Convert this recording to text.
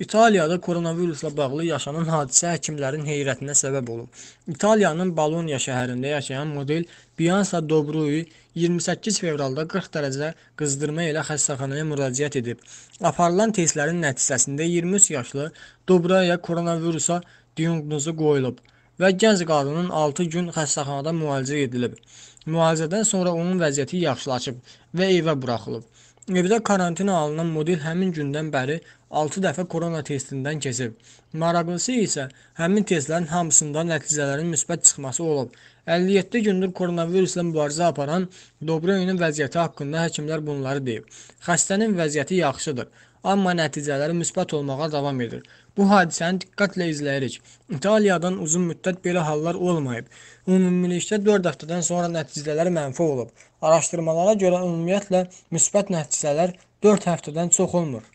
İtaliyada koronavirusla bağlı yaşanan hadisə həkimlərin heyrətinə səbəb olub. İtaliyanın Boloniya şəhərində yaşayan model Bianca Dobrui 28 fevralda 40 dərəcə qızdırma ilə xəstəxanaya müraciət edib. Aparılan testlərin nəticəsində 23 yaşlı Dobraya koronavirusa diaqnozu qoyulub və gənc qadının 6 gün xəstəxanada müalicə edilib. Müalicədən sonra onun vəziyyəti yaxşılaşıb və evə buraxılıb. Evdə karantina alınan model həmin gündən bəri 6 dəfə korona testindən keçib. Maraqlısı isə həmin testlərin hamısında nəticələrin müsbət çıxması olub. 57 gündür koronavirusla mübarizə aparan Dobroyunun vəziyyəti haqqında həkimlər bunları deyib. Xəstənin vəziyyəti yaxşıdır, amma nəticələri müsbət olmağa davam edir. Bu hadisəni diqqətlə izləyirik. İtaliyadan uzun müddət belə hallar olmayıb. Ümumilikdə 4 həftədən sonra nəticələr mənfi olub. Araşdırmalara görə ümumiyyətlə müsbət nəticələr 4 həftədən çox olmur.